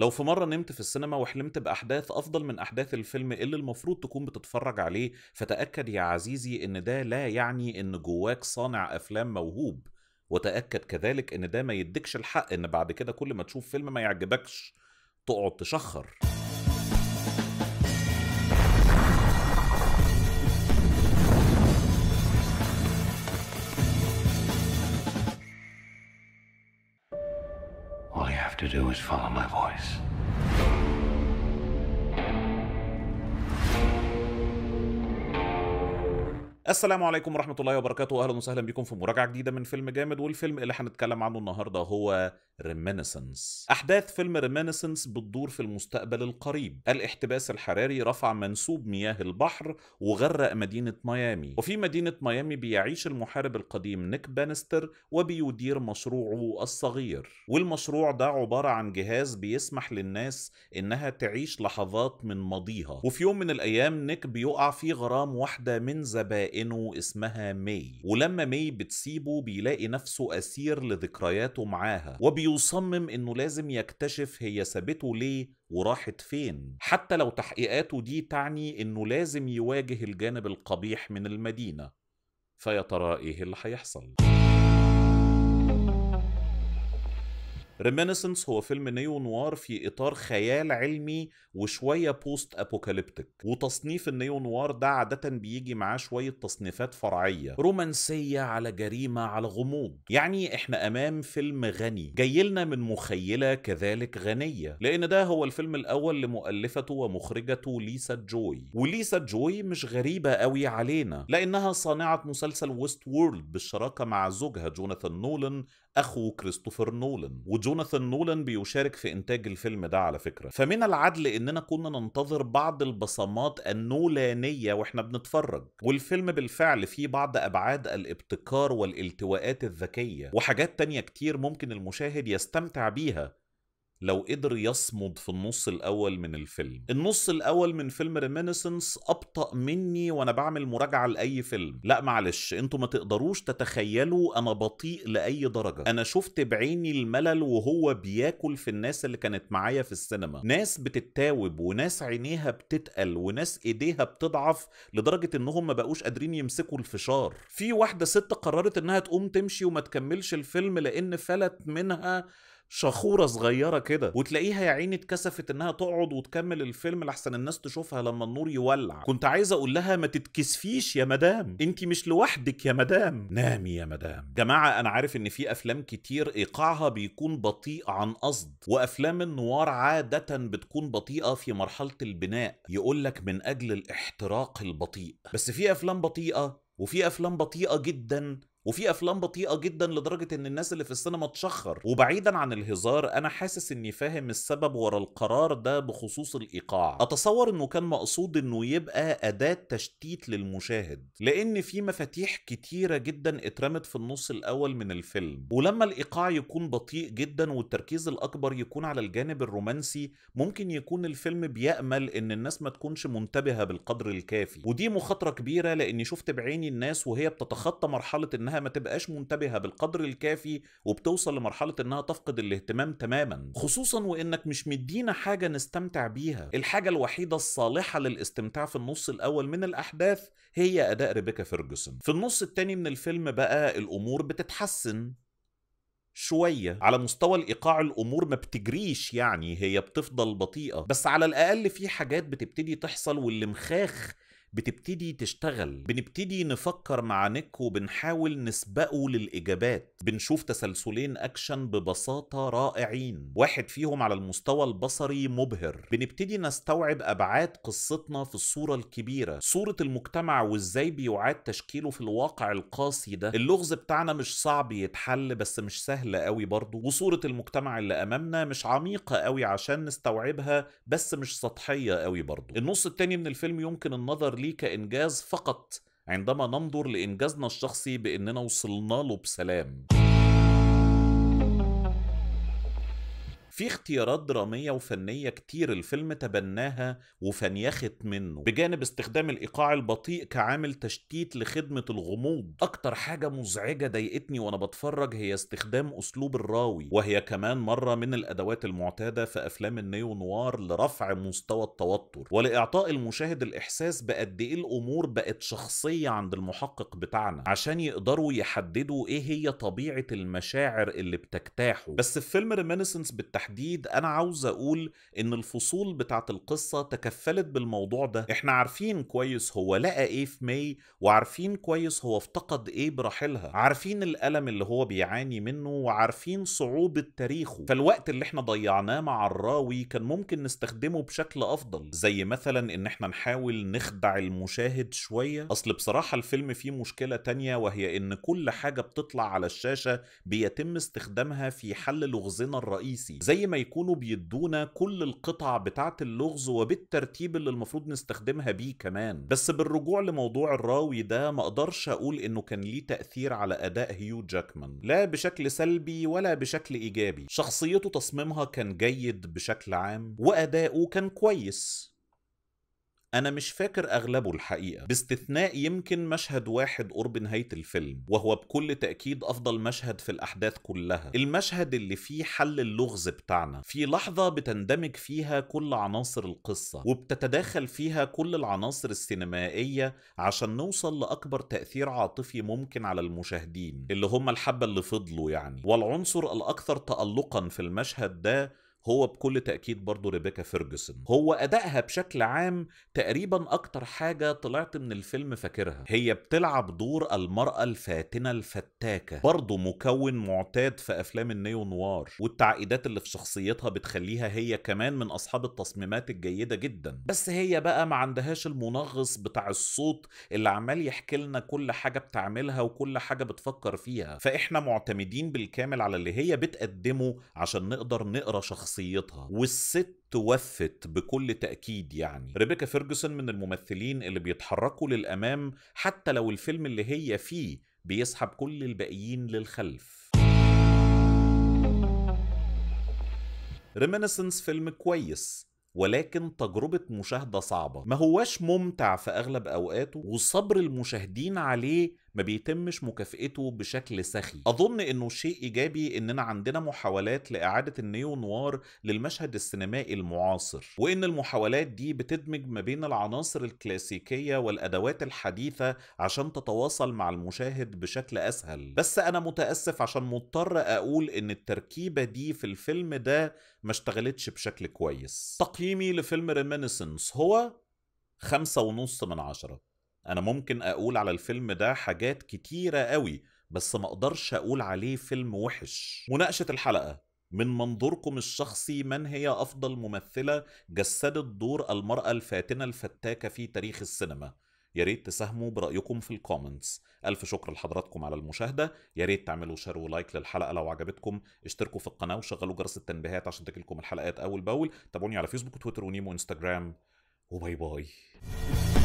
لو في مره نمت في السينما وحلمت باحداث افضل من احداث الفيلم اللي المفروض تكون بتتفرج عليه فتاكد يا عزيزي ان ده لا يعني ان جواك صانع افلام موهوب وتاكد كذلك ان ده ما يدكش الحق ان بعد كده كل ما تشوف فيلم ما يعجبكش تقعد تشخر always follow my voice. السلام عليكم ورحمة الله وبركاته أهلا وسهلا بكم في مراجعة جديدة من فيلم جامد والفيلم اللي هنتكلم عنه النهاردة هو ريمينيسنس أحداث فيلم ريمينيسنس بتدور في المستقبل القريب الاحتباس الحراري رفع منسوب مياه البحر وغرق مدينة ميامي وفي مدينة ميامي بيعيش المحارب القديم نيك بانستر وبيدير مشروعه الصغير والمشروع ده عبارة عن جهاز بيسمح للناس إنها تعيش لحظات من ماضيها وفي يوم من الأيام نيك بيقع في غرام واحدة من زبائن كأنه اسمها مي ولما مي بتسيبه بيلاقي نفسه أسير لذكرياته معاها وبيصمم إنه لازم يكتشف هي سابته ليه وراحت فين حتى لو تحقيقاته دي تعني إنه لازم يواجه الجانب القبيح من المدينة فيا ترى إيه اللي هيحصل؟ ريمينيسنس هو فيلم نيو نوار في اطار خيال علمي وشويه بوست ابوكاليبتيك وتصنيف النيو نوار ده عاده بيجي معاه شويه تصنيفات فرعيه رومانسيه على جريمه على غموض يعني احنا امام فيلم غني جاي لنا من مخيله كذلك غنيه لان ده هو الفيلم الاول لمؤلفته ومخرجته ليسا جوي وليسا جوي مش غريبه قوي علينا لانها صانعه مسلسل ويست وورلد بالشراكه مع زوجها جوناثان نولن اخو كريستوفر نولن وجو جوناثان نولان بيشارك في انتاج الفيلم ده على فكره فمن العدل اننا كنا ننتظر بعض البصمات النولانيه واحنا بنتفرج والفيلم بالفعل فيه بعض ابعاد الابتكار والالتواءات الذكيه وحاجات تانية كتير ممكن المشاهد يستمتع بيها لو قدر يصمد في النص الاول من الفيلم النص الاول من فيلم ريمينيسنس ابطا مني وانا بعمل مراجعه لاي فيلم لا معلش انتوا ما تقدروش تتخيلوا انا بطيء لاي درجه انا شفت بعيني الملل وهو بياكل في الناس اللي كانت معايا في السينما ناس بتتاوب وناس عينيها بتتقل وناس ايديها بتضعف لدرجه انهم ما بقوش قادرين يمسكوا الفشار في واحده ست قررت انها تقوم تمشي وما تكملش الفيلم لان فلت منها شخوره صغيره كده وتلاقيها يا عيني اتكسفت انها تقعد وتكمل الفيلم لاحسن الناس تشوفها لما النور يولع كنت عايز اقول لها ما تتكسفيش يا مدام انت مش لوحدك يا مدام نامي يا مدام جماعه انا عارف ان في افلام كتير ايقاعها بيكون بطيء عن قصد وافلام النوار عاده بتكون بطيئه في مرحله البناء يقول لك من اجل الاحتراق البطيء بس في افلام بطيئه وفي افلام بطيئه جدا وفي افلام بطيئه جدا لدرجه ان الناس اللي في السينما تشخر وبعيدا عن الهزار انا حاسس اني فاهم السبب ورا القرار ده بخصوص الايقاع اتصور انه كان مقصود انه يبقى اداه تشتيت للمشاهد لان في مفاتيح كتيره جدا اترمت في النص الاول من الفيلم ولما الايقاع يكون بطيء جدا والتركيز الاكبر يكون على الجانب الرومانسي ممكن يكون الفيلم بيامل ان الناس ما تكونش منتبهه بالقدر الكافي ودي مخاطره كبيره لاني شفت بعيني الناس وهي بتتخطى مرحله انها انها ما تبقاش منتبهه بالقدر الكافي وبتوصل لمرحله انها تفقد الاهتمام تماما خصوصا وانك مش مدينا حاجه نستمتع بيها الحاجه الوحيده الصالحه للاستمتاع في النص الاول من الاحداث هي اداء ريبيكا فيرجسون في النص الثاني من الفيلم بقى الامور بتتحسن شوية على مستوى الإيقاع الأمور ما بتجريش يعني هي بتفضل بطيئة بس على الأقل في حاجات بتبتدي تحصل واللي مخاخ بتبتدي تشتغل بنبتدي نفكر مع نيك وبنحاول نسبقه للإجابات بنشوف تسلسلين أكشن ببساطة رائعين واحد فيهم على المستوى البصري مبهر بنبتدي نستوعب أبعاد قصتنا في الصورة الكبيرة صورة المجتمع وإزاي بيعاد تشكيله في الواقع القاسي ده اللغز بتاعنا مش صعب يتحل بس مش سهل قوي برضه وصورة المجتمع اللي أمامنا مش عميقة قوي عشان نستوعبها بس مش سطحية قوي برضه النص التاني من الفيلم يمكن النظر لي كإنجاز فقط عندما ننظر لإنجازنا الشخصي بأننا وصلنا له بسلام في اختيارات درامية وفنية كتير الفيلم تبناها وفنيخت منه بجانب استخدام الإيقاع البطيء كعامل تشتيت لخدمة الغموض أكتر حاجة مزعجة ضايقتني وأنا بتفرج هي استخدام أسلوب الراوي وهي كمان مرة من الأدوات المعتادة في أفلام النيو نوار لرفع مستوى التوتر ولإعطاء المشاهد الإحساس بقد إيه الأمور بقت شخصية عند المحقق بتاعنا عشان يقدروا يحددوا إيه هي طبيعة المشاعر اللي بتجتاحه بس في فيلم ريمينيسنس بالتحديد بالتحديد انا عاوز اقول ان الفصول بتاعت القصه تكفلت بالموضوع ده احنا عارفين كويس هو لقى ايه في ماي وعارفين كويس هو افتقد ايه براحلها عارفين الالم اللي هو بيعاني منه وعارفين صعوبه تاريخه فالوقت اللي احنا ضيعناه مع الراوي كان ممكن نستخدمه بشكل افضل زي مثلا ان احنا نحاول نخدع المشاهد شويه اصل بصراحه الفيلم فيه مشكله تانية وهي ان كل حاجه بتطلع على الشاشه بيتم استخدامها في حل لغزنا الرئيسي زي ما يكونوا بيدونا كل القطع بتاعت اللغز وبالترتيب اللي المفروض نستخدمها بيه كمان بس بالرجوع لموضوع الراوي ده ما اقدرش اقول انه كان ليه تأثير على اداء هيو جاكمان لا بشكل سلبي ولا بشكل ايجابي شخصيته تصميمها كان جيد بشكل عام واداؤه كان كويس انا مش فاكر اغلبه الحقيقه باستثناء يمكن مشهد واحد قرب نهايه الفيلم وهو بكل تاكيد افضل مشهد في الاحداث كلها المشهد اللي فيه حل اللغز بتاعنا في لحظه بتندمج فيها كل عناصر القصه وبتتداخل فيها كل العناصر السينمائيه عشان نوصل لاكبر تاثير عاطفي ممكن على المشاهدين اللي هم الحبه اللي فضلوا يعني والعنصر الاكثر تالقا في المشهد ده هو بكل تأكيد برضه ريبيكا فيرجسون هو أدائها بشكل عام تقريبا أكتر حاجة طلعت من الفيلم فاكرها هي بتلعب دور المرأة الفاتنة الفتاكة برضه مكون معتاد في أفلام النيو نوار والتعقيدات اللي في شخصيتها بتخليها هي كمان من أصحاب التصميمات الجيدة جدا بس هي بقى ما عندهاش المنغص بتاع الصوت اللي عمال يحكي لنا كل حاجة بتعملها وكل حاجة بتفكر فيها فإحنا معتمدين بالكامل على اللي هي بتقدمه عشان نقدر نقرا شخصيتها شخصيتها والست توفت بكل تأكيد يعني ريبيكا فيرجسون من الممثلين اللي بيتحركوا للأمام حتى لو الفيلم اللي هي فيه بيسحب كل الباقيين للخلف ريمينيسنس فيلم كويس ولكن تجربة مشاهدة صعبة ما هوش ممتع في أغلب أوقاته وصبر المشاهدين عليه ما بيتمش مكافئته بشكل سخي اظن انه شيء ايجابي اننا عندنا محاولات لاعاده النيو نوار للمشهد السينمائي المعاصر وان المحاولات دي بتدمج ما بين العناصر الكلاسيكيه والادوات الحديثه عشان تتواصل مع المشاهد بشكل اسهل بس انا متاسف عشان مضطر اقول ان التركيبه دي في الفيلم ده ما اشتغلتش بشكل كويس تقييمي لفيلم ريمينيسنس هو خمسة ونص من عشرة انا ممكن اقول على الفيلم ده حاجات كتيره قوي بس ما اقدرش اقول عليه فيلم وحش مناقشه الحلقه من منظوركم الشخصي من هي افضل ممثله جسدت دور المراه الفاتنه الفتاكه في تاريخ السينما يا ريت تساهموا برايكم في الكومنتس الف شكر لحضراتكم على المشاهده يا ريت تعملوا شير ولايك للحلقه لو عجبتكم اشتركوا في القناه وشغلوا جرس التنبيهات عشان تجيلكم الحلقات اول باول تابعوني على فيسبوك وتويتر ونيمو وانستجرام وباي باي